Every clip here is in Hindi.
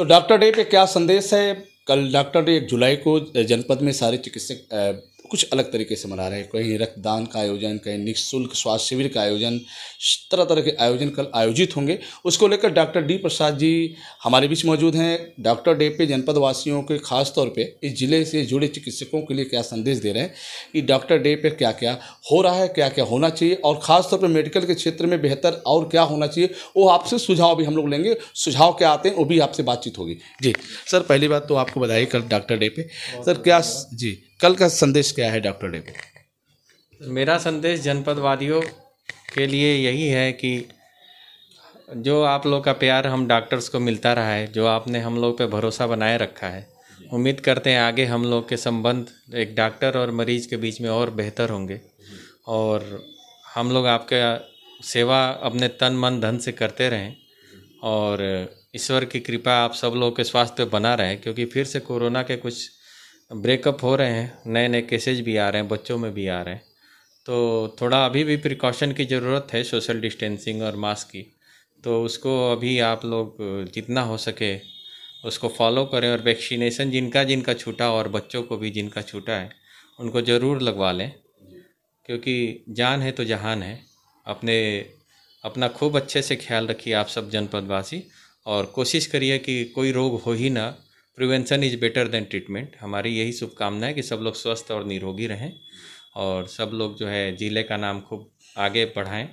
तो डॉक्टर डे पे क्या संदेश है कल डॉक्टर डे एक जुलाई को जनपद में सारे चिकित्सक कुछ अलग तरीके से मना रहे हैं कहीं रक्तदान का आयोजन कहीं निःशुल्क स्वास्थ्य शिविर का आयोजन तरह तरह के आयोजन कल आयोजित होंगे उसको लेकर डॉक्टर डी प्रसाद जी हमारे बीच मौजूद हैं डॉक्टर डे पे जनपदवासियों के खास तौर पे इस जिले से जुड़े चिकित्सकों के लिए क्या संदेश दे रहे हैं कि डॉक्टर डे पर क्या क्या हो रहा है क्या क्या होना चाहिए और ख़ासतौर पर मेडिकल के क्षेत्र में बेहतर और क्या होना चाहिए वो आपसे सुझाव भी हम लोग लेंगे सुझाव क्या आते हैं वो भी आपसे बातचीत होगी जी सर पहली बात तो आपको बताइए कल डॉक्टर डे पे सर क्या जी कल का संदेश क्या है डॉक्टर डे मेरा संदेश जनपदवादियों के लिए यही है कि जो आप लोग का प्यार हम डॉक्टर्स को मिलता रहा है जो आपने हम लोग पे भरोसा बनाए रखा है उम्मीद करते हैं आगे हम लोग के संबंध एक डॉक्टर और मरीज के बीच में और बेहतर होंगे और हम लोग आपका सेवा अपने तन मन धन से करते रहें और ईश्वर की कृपा आप सब लोग के स्वास्थ्य बना रहे क्योंकि फिर से कोरोना के कुछ ब्रेकअप हो रहे हैं नए नए केसेज भी आ रहे हैं बच्चों में भी आ रहे हैं तो थोड़ा अभी भी प्रिकॉशन की ज़रूरत है सोशल डिस्टेंसिंग और मास्क की तो उसको अभी आप लोग जितना हो सके उसको फॉलो करें और वैक्सीनेशन जिनका जिनका छूटा और बच्चों को भी जिनका छूटा है उनको ज़रूर लगवा लें क्योंकि जान है तो जहान है अपने अपना खूब अच्छे से ख्याल रखिए आप सब जनपदवासी और कोशिश करिए कि कोई रोग हो ही ना prevention is better than treatment हमारी यही शुभकामना है कि सब लोग स्वस्थ और निरोगी रहें और सब लोग जो है ज़िले का नाम खूब आगे बढ़ाएं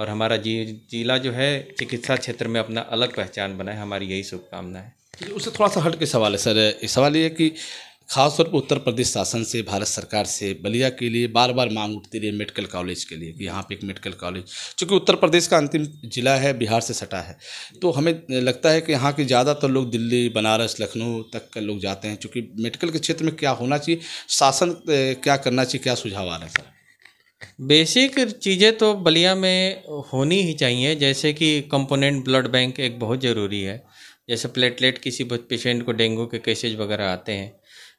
और हमारा जी जिला जो है चिकित्सा क्षेत्र में अपना अलग पहचान बनाए हमारी यही शुभकामना है उससे थोड़ा सा हट के सवाल है सर सवाल ये है कि खासतौर पर उत्तर प्रदेश शासन से भारत सरकार से बलिया के लिए बार बार मांग उठती रही मेडिकल कॉलेज के लिए कि यहाँ पे एक मेडिकल कॉलेज चूँकि उत्तर प्रदेश का अंतिम जिला है बिहार से सटा है तो हमें लगता है कि यहाँ के ज़्यादातर लोग दिल्ली बनारस लखनऊ तक के लोग जाते हैं चूँकि मेडिकल के क्षेत्र में क्या होना चाहिए शासन क्या करना चाहिए क्या सुझाव आ रहा है सर बेसिक चीज़ें तो बलिया में होनी ही चाहिए जैसे कि कंपोनेंट ब्लड बैंक एक बहुत ज़रूरी है जैसे प्लेटलेट किसी पेशेंट को डेंगू के केसेज वगैरह आते हैं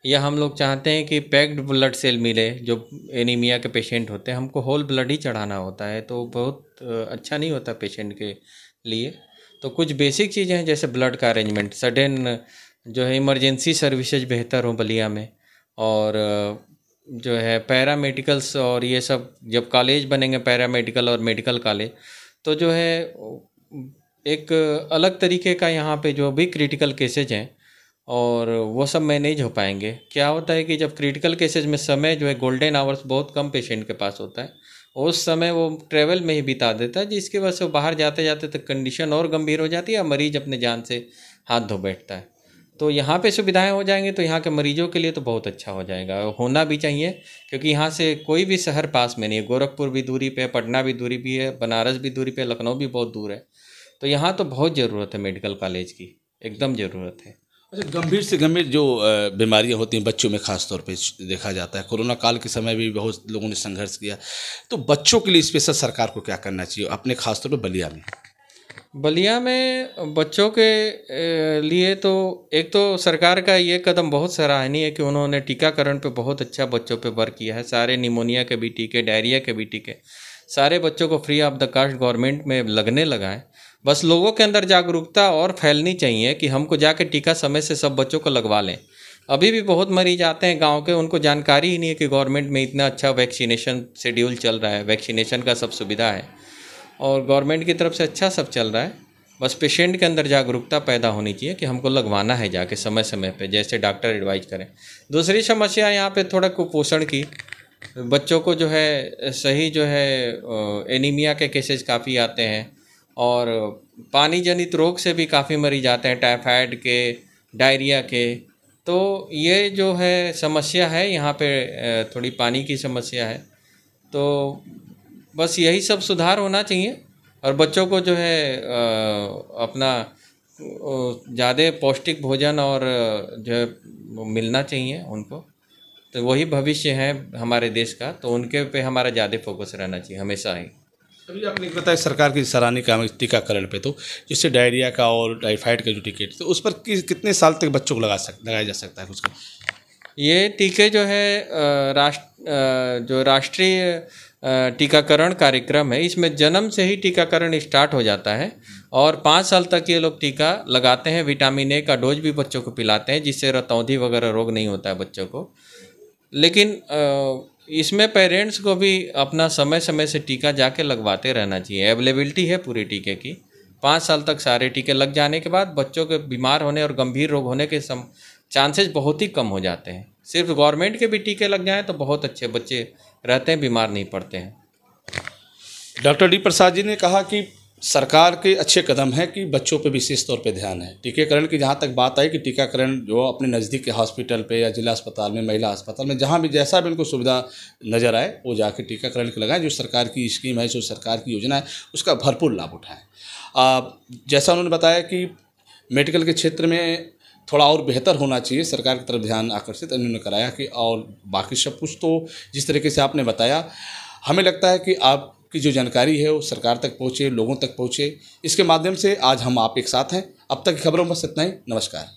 या हम लोग चाहते हैं कि पैक्ड ब्लड सेल मिले जो एनीमिया के पेशेंट होते हैं हमको होल ब्लड ही चढ़ाना होता है तो बहुत अच्छा नहीं होता पेशेंट के लिए तो कुछ बेसिक चीज़ें हैं जैसे ब्लड का अरेंजमेंट सडन जो है इमरजेंसी सर्विसेज बेहतर हों बलिया में और जो है पैरामेडिकल्स और ये सब जब कॉलेज बनेंगे पैरामेडिकल और मेडिकल कॉलेज तो जो है एक अलग तरीके का यहाँ पे जो भी क्रिटिकल केसेज हैं और वो सब मैनेज हो पाएंगे क्या होता है कि जब क्रिटिकल केसेज में समय जो है गोल्डन आवर्स बहुत कम पेशेंट के पास होता है उस समय वो ट्रेवल में ही बिता देता है जिसकी वजह से बाहर जाते जाते तक तो कंडीशन और गंभीर हो जाती है या मरीज अपने जान से हाथ धो बैठता है तो यहाँ पे सुविधाएं हो जाएंगे तो यहाँ के मरीजों के लिए तो बहुत अच्छा हो जाएगा होना भी चाहिए क्योंकि यहाँ से कोई भी शहर पास में नहीं है गोरखपुर भी दूरी पे है पटना भी दूरी भी है बनारस भी दूरी पे लखनऊ भी बहुत दूर है तो यहाँ तो बहुत ज़रूरत है मेडिकल कॉलेज की एकदम ज़रूरत है अच्छा गंभीर से गंभीर जो बीमारियां होती हैं बच्चों में खास तौर पे देखा जाता है कोरोना काल के समय भी बहुत लोगों ने संघर्ष किया तो बच्चों के लिए स्पेशल सरकार को क्या करना चाहिए अपने खास तौर पे बलिया में बलिया में बच्चों के लिए तो एक तो सरकार का ये कदम बहुत सराहनीय है कि उन्होंने टीकाकरण पे बहुत अच्छा बच्चों पे वर्क किया है सारे निमोनिया के भी टीके डायरिया के भी टीके सारे बच्चों को free of the cost government में लगने लगा है बस लोगों के अंदर जागरूकता और फैलनी चाहिए कि हमको जाके टीका समय से सब बच्चों को लगवा लें अभी भी बहुत मरीज आते हैं गांव के उनको जानकारी ही नहीं है कि गवर्नमेंट में इतना अच्छा वैक्सीनेशन शेड्यूल चल रहा है वैक्सीनेशन का सब सुविधा है और गवर्नमेंट की तरफ से अच्छा सब चल रहा है बस पेशेंट के अंदर जागरूकता पैदा होनी चाहिए कि हमको लगवाना है जाके समय समय पर जैसे डॉक्टर एडवाइज करें दूसरी समस्या यहाँ पर थोड़ा कुपोषण की बच्चों को जो है सही जो है एनीमिया के केसेस काफ़ी आते हैं और पानी जनित रोग से भी काफ़ी मरीज आते हैं टाइफाइड के डायरिया के तो ये जो है समस्या है यहाँ पे थोड़ी पानी की समस्या है तो बस यही सब सुधार होना चाहिए और बच्चों को जो है अपना ज़्यादा पौष्टिक भोजन और जो है मिलना चाहिए उनको तो वही भविष्य है हमारे देश का तो उनके पे हमारा ज़्यादा फोकस रहना चाहिए हमेशा ही अभी आपने बताया सरकार की सराहनीय काम टीकाकरण पे तो जिससे डायरिया का और टाइफाइड का जो टीके तो उस पर कि, कितने साल तक बच्चों को लगा सक लगाया जा सकता है उसको ये टीके जो है राष्ट्र जो राष्ट्रीय टीकाकरण कार्यक्रम है इसमें जन्म से ही टीकाकरण स्टार्ट हो जाता है और पाँच साल तक ये लोग टीका लगाते हैं विटामिन ए का डोज भी बच्चों को पिलाते हैं जिससे रतौधी वगैरह रोग नहीं होता है बच्चों को लेकिन इसमें पेरेंट्स को भी अपना समय समय से टीका जाके लगवाते रहना चाहिए अवेलेबिलिटी है पूरे टीके की पाँच साल तक सारे टीके लग जाने के बाद बच्चों के बीमार होने और गंभीर रोग होने के सम चांसेस बहुत ही कम हो जाते हैं सिर्फ गवर्नमेंट के भी टीके लग जाएँ तो बहुत अच्छे बच्चे रहते हैं बीमार नहीं पड़ते हैं डॉक्टर डी प्रसाद जी ने कहा कि सरकार के अच्छे कदम हैं कि बच्चों पर विशेष तौर पे ध्यान है टीकाकरण की जहाँ तक बात आई कि टीकाकरण जो अपने नज़दीक के हॉस्पिटल पे या जिला अस्पताल में महिला अस्पताल में जहाँ भी जैसा भी उनको सुविधा नज़र आए वो जाके टीकाकरण के लगाएं जो सरकार की स्कीम है जो सरकार की योजना है उसका भरपूर लाभ उठाएँ जैसा उन्होंने बताया कि मेडिकल के क्षेत्र में थोड़ा और बेहतर होना चाहिए सरकार की तरफ ध्यान आकर्षित उन्होंने कराया कि और बाकी सब कुछ तो जिस तरीके से आपने बताया हमें लगता है कि आप की जो जानकारी है वो सरकार तक पहुँचे लोगों तक पहुँचे इसके माध्यम से आज हम आप एक साथ हैं अब तक की खबरों में बस इतना ही नमस्कार